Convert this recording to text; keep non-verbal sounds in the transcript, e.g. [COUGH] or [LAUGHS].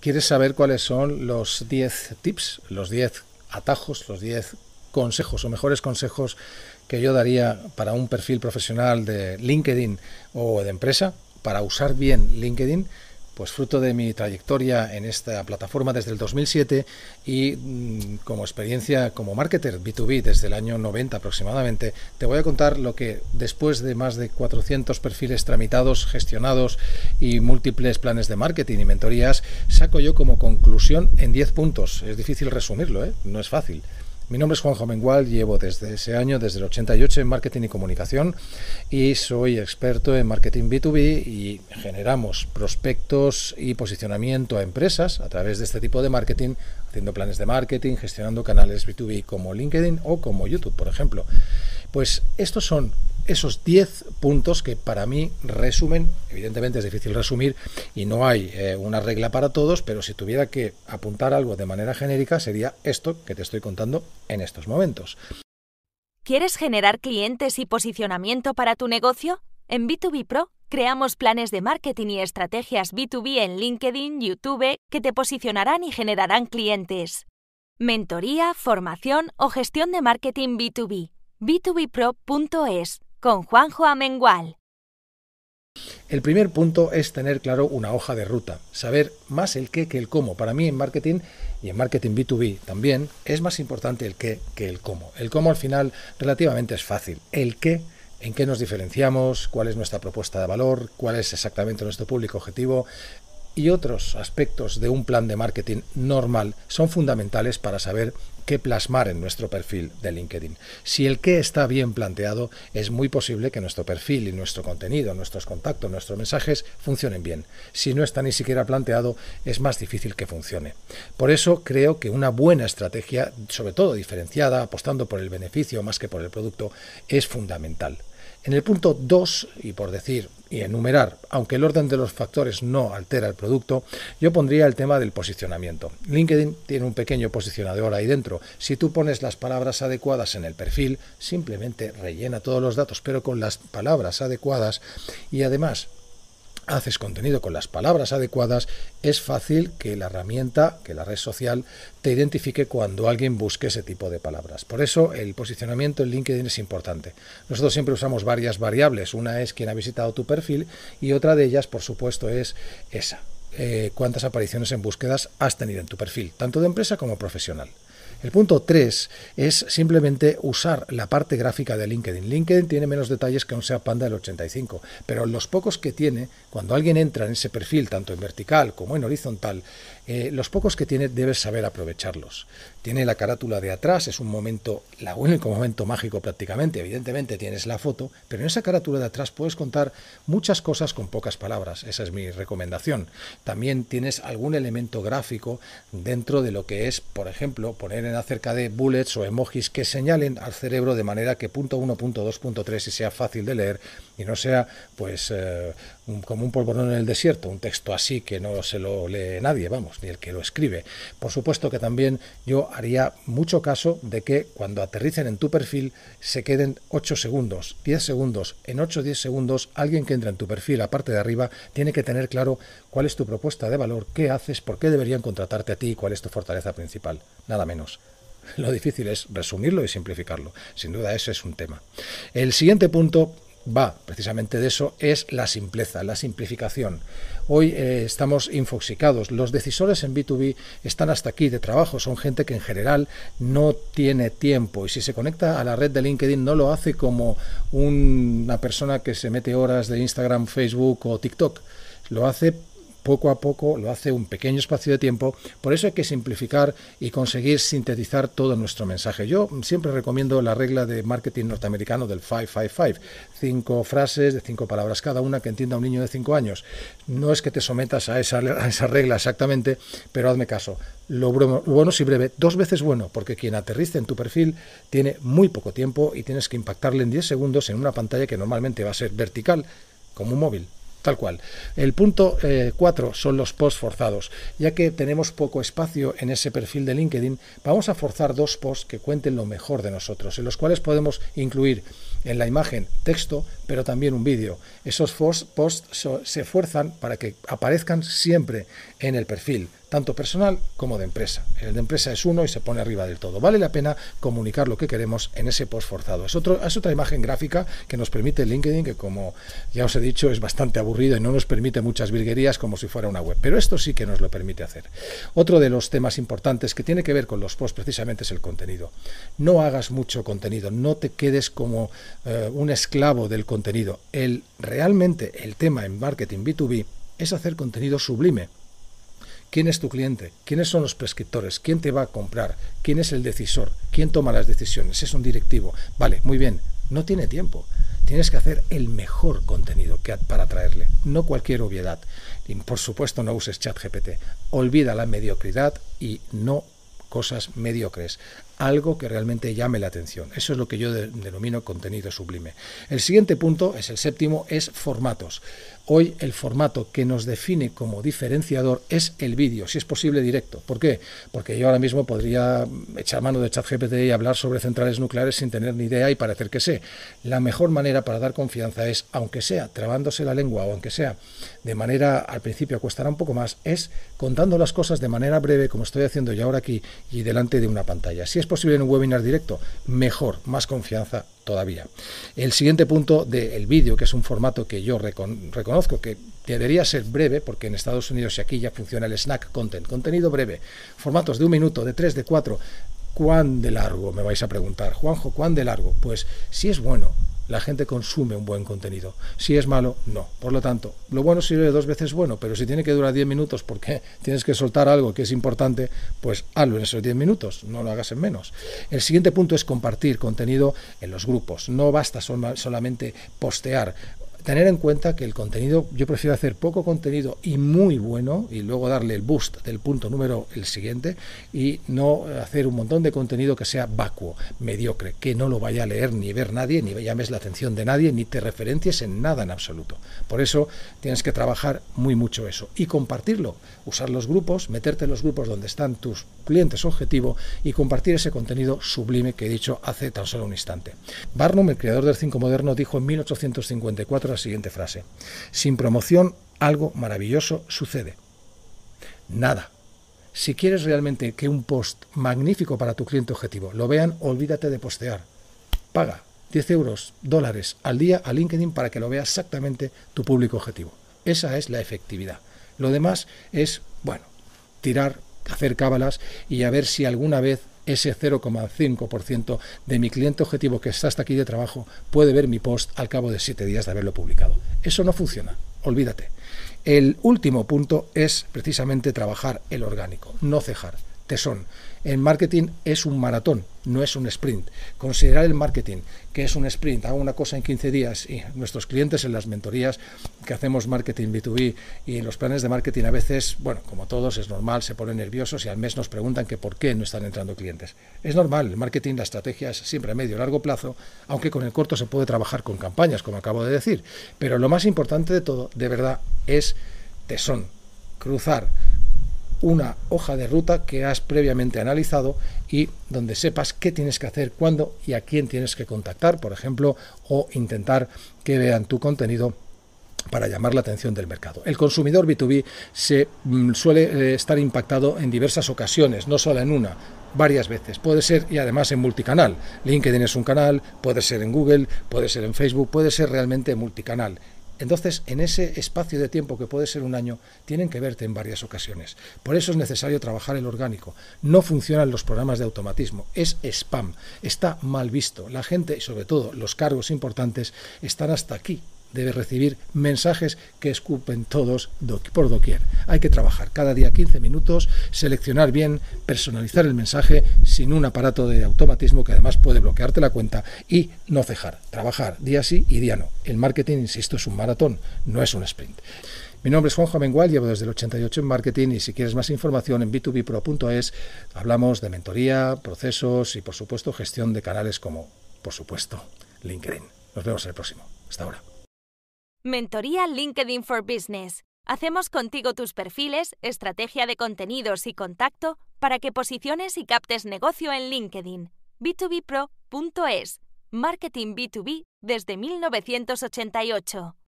¿Quieres saber cuáles son los 10 tips, los 10 atajos, los 10 consejos o mejores consejos que yo daría para un perfil profesional de LinkedIn o de empresa para usar bien LinkedIn? pues fruto de mi trayectoria en esta plataforma desde el 2007 y mm, como experiencia como marketer B2B desde el año 90 aproximadamente, te voy a contar lo que después de más de 400 perfiles tramitados, gestionados y múltiples planes de marketing y mentorías, saco yo como conclusión en 10 puntos. Es difícil resumirlo, ¿eh? no es fácil. Mi nombre es Juanjo Mengual, llevo desde ese año, desde el 88, en marketing y comunicación y soy experto en marketing B2B y generamos prospectos y posicionamiento a empresas a través de este tipo de marketing, haciendo planes de marketing, gestionando canales B2B como LinkedIn o como YouTube, por ejemplo. Pues estos son esos 10 puntos que para mí resumen, evidentemente es difícil resumir y no hay eh, una regla para todos, pero si tuviera que apuntar algo de manera genérica sería esto que te estoy contando en estos momentos. ¿Quieres generar clientes y posicionamiento para tu negocio? En B2B Pro creamos planes de marketing y estrategias B2B en LinkedIn, YouTube, que te posicionarán y generarán clientes. Mentoría, formación o gestión de marketing B2B. b2bpro.es con Juanjo Amengual. El primer punto es tener claro una hoja de ruta, saber más el qué que el cómo. Para mí en marketing y en marketing B2B también es más importante el qué que el cómo. El cómo al final relativamente es fácil. El qué en qué nos diferenciamos, cuál es nuestra propuesta de valor, cuál es exactamente nuestro público objetivo, y otros aspectos de un plan de marketing normal son fundamentales para saber qué plasmar en nuestro perfil de LinkedIn. Si el qué está bien planteado, es muy posible que nuestro perfil y nuestro contenido, nuestros contactos, nuestros mensajes funcionen bien. Si no está ni siquiera planteado, es más difícil que funcione. Por eso creo que una buena estrategia, sobre todo diferenciada, apostando por el beneficio más que por el producto, es fundamental. En el punto 2, y por decir y enumerar, aunque el orden de los factores no altera el producto, yo pondría el tema del posicionamiento. LinkedIn tiene un pequeño posicionador ahí dentro. Si tú pones las palabras adecuadas en el perfil, simplemente rellena todos los datos, pero con las palabras adecuadas y además haces contenido con las palabras adecuadas, es fácil que la herramienta, que la red social, te identifique cuando alguien busque ese tipo de palabras. Por eso el posicionamiento en LinkedIn es importante. Nosotros siempre usamos varias variables. Una es quién ha visitado tu perfil y otra de ellas, por supuesto, es esa. Eh, cuántas apariciones en búsquedas has tenido en tu perfil, tanto de empresa como profesional. El punto 3 es simplemente usar la parte gráfica de LinkedIn. LinkedIn tiene menos detalles que un SEA Panda del 85, pero los pocos que tiene, cuando alguien entra en ese perfil, tanto en vertical como en horizontal, eh, los pocos que tiene debes saber aprovecharlos. Tiene la carátula de atrás, es un momento, la único momento mágico prácticamente. Evidentemente tienes la foto, pero en esa carátula de atrás puedes contar muchas cosas con pocas palabras. Esa es mi recomendación. También tienes algún elemento gráfico dentro de lo que es, por ejemplo, poner en acerca de bullets o emojis que señalen al cerebro de manera que punto 1, punto 2, punto y sea fácil de leer y no sea pues eh, como un polvorón en el desierto, un texto así que no se lo lee nadie, vamos y el que lo escribe. Por supuesto que también yo haría mucho caso de que cuando aterricen en tu perfil se queden 8 segundos, 10 segundos. En 8 o 10 segundos alguien que entra en tu perfil, aparte de arriba, tiene que tener claro cuál es tu propuesta de valor, qué haces, por qué deberían contratarte a ti y cuál es tu fortaleza principal. Nada menos. Lo difícil es resumirlo y simplificarlo. Sin duda ese es un tema. El siguiente punto va precisamente de eso, es la simpleza, la simplificación. Hoy eh, estamos infoxicados. Los decisores en B2B están hasta aquí de trabajo. Son gente que en general no tiene tiempo. Y si se conecta a la red de LinkedIn, no lo hace como una persona que se mete horas de Instagram, Facebook o TikTok. Lo hace poco a poco, lo hace un pequeño espacio de tiempo. Por eso hay que simplificar y conseguir sintetizar todo nuestro mensaje. Yo siempre recomiendo la regla de marketing norteamericano del 555. Cinco frases de cinco palabras cada una que entienda un niño de cinco años. No es que te sometas a esa, esa regla exactamente, pero hazme caso. Lo, bueno si breve, dos veces bueno, porque quien aterrice en tu perfil tiene muy poco tiempo y tienes que impactarle en 10 segundos en una pantalla que normalmente va a ser vertical, como un móvil. Tal cual. El punto 4 eh, son los posts forzados. Ya que tenemos poco espacio en ese perfil de LinkedIn, vamos a forzar dos posts que cuenten lo mejor de nosotros, en los cuales podemos incluir en la imagen texto, pero también un vídeo. Esos posts se fuerzan para que aparezcan siempre en el perfil tanto personal como de empresa. El de empresa es uno y se pone arriba del todo. Vale la pena comunicar lo que queremos en ese post forzado. Es, otro, es otra imagen gráfica que nos permite LinkedIn, que como ya os he dicho, es bastante aburrido y no nos permite muchas virguerías como si fuera una web. Pero esto sí que nos lo permite hacer. Otro de los temas importantes que tiene que ver con los posts precisamente es el contenido. No hagas mucho contenido, no te quedes como eh, un esclavo del contenido. El, realmente el tema en marketing B2B es hacer contenido sublime ¿Quién es tu cliente? ¿Quiénes son los prescriptores? ¿Quién te va a comprar? ¿Quién es el decisor? ¿Quién toma las decisiones? ¿Es un directivo? Vale, muy bien, no tiene tiempo. Tienes que hacer el mejor contenido que para atraerle, no cualquier obviedad. Y por supuesto no uses ChatGPT. Olvida la mediocridad y no cosas mediocres, algo que realmente llame la atención. Eso es lo que yo denomino contenido sublime. El siguiente punto, es el séptimo, es formatos. Hoy el formato que nos define como diferenciador es el vídeo, si es posible directo. ¿Por qué? Porque yo ahora mismo podría echar mano de ChatGPT y hablar sobre centrales nucleares sin tener ni idea y parecer que sé. La mejor manera para dar confianza es, aunque sea trabándose la lengua o aunque sea de manera al principio cuestará un poco más, es contando las cosas de manera breve como estoy haciendo yo ahora aquí y delante de una pantalla. Si es posible en un webinar directo, mejor, más confianza todavía. El siguiente punto del el vídeo, que es un formato que yo reconozco que debería ser breve, porque en Estados Unidos y aquí ya funciona el snack content, contenido breve, formatos de un minuto, de tres, de cuatro. ¿Cuán de largo? Me vais a preguntar. Juanjo, ¿cuán de largo? Pues si es bueno, la gente consume un buen contenido. Si es malo, no. Por lo tanto, lo bueno sirve dos veces bueno, pero si tiene que durar 10 minutos porque [LAUGHS] tienes que soltar algo que es importante, pues hazlo en esos 10 minutos, no lo hagas en menos. El siguiente punto es compartir contenido en los grupos. No basta solamente postear tener en cuenta que el contenido, yo prefiero hacer poco contenido y muy bueno, y luego darle el boost del punto número el siguiente, y no hacer un montón de contenido que sea vacuo, mediocre, que no lo vaya a leer ni ver nadie, ni llames la atención de nadie, ni te referencias en nada en absoluto. Por eso tienes que trabajar muy mucho eso y compartirlo, usar los grupos, meterte en los grupos donde están tus clientes objetivo y compartir ese contenido sublime que he dicho hace tan solo un instante. Barnum, el creador del 5 moderno, dijo en 1854 la siguiente frase. Sin promoción, algo maravilloso sucede. Nada. Si quieres realmente que un post magnífico para tu cliente objetivo lo vean, olvídate de postear. Paga 10 euros, dólares al día a LinkedIn para que lo vea exactamente tu público objetivo. Esa es la efectividad. Lo demás es, bueno, tirar, hacer cábalas y a ver si alguna vez ese 0,5% de mi cliente objetivo que está hasta aquí de trabajo puede ver mi post al cabo de siete días de haberlo publicado. Eso no funciona, olvídate. El último punto es precisamente trabajar el orgánico, no cejar, tesón. En marketing es un maratón, no es un sprint. Considerar el marketing, que es un sprint, hago una cosa en 15 días y nuestros clientes en las mentorías que hacemos marketing B2B y en los planes de marketing a veces, bueno, como todos es normal, se ponen nerviosos y al mes nos preguntan que por qué no están entrando clientes. Es normal, el marketing, la estrategia es siempre a medio y largo plazo, aunque con el corto se puede trabajar con campañas, como acabo de decir. Pero lo más importante de todo, de verdad, es tesón, cruzar una hoja de ruta que has previamente analizado y donde sepas qué tienes que hacer, cuándo y a quién tienes que contactar, por ejemplo, o intentar que vean tu contenido para llamar la atención del mercado. El consumidor B2B se mm, suele eh, estar impactado en diversas ocasiones, no solo en una, varias veces. Puede ser y además en multicanal. LinkedIn es un canal, puede ser en Google, puede ser en Facebook, puede ser realmente multicanal. Entonces, en ese espacio de tiempo que puede ser un año, tienen que verte en varias ocasiones. Por eso es necesario trabajar el orgánico. No funcionan los programas de automatismo, es spam, está mal visto. La gente, y sobre todo los cargos importantes, están hasta aquí debe recibir mensajes que escupen todos por doquier. Hay que trabajar cada día 15 minutos, seleccionar bien, personalizar el mensaje sin un aparato de automatismo que además puede bloquearte la cuenta y no cejar. Trabajar día sí y día no. El marketing, insisto, es un maratón, no es un sprint. Mi nombre es Juanjo Mengual, llevo desde el 88 en marketing y si quieres más información en b 2 bproes hablamos de mentoría, procesos y por supuesto gestión de canales como, por supuesto, LinkedIn. Nos vemos en el próximo. Hasta ahora. Mentoría LinkedIn for Business. Hacemos contigo tus perfiles, estrategia de contenidos y contacto para que posiciones y captes negocio en LinkedIn. b2bpro.es. Marketing B2B desde 1988.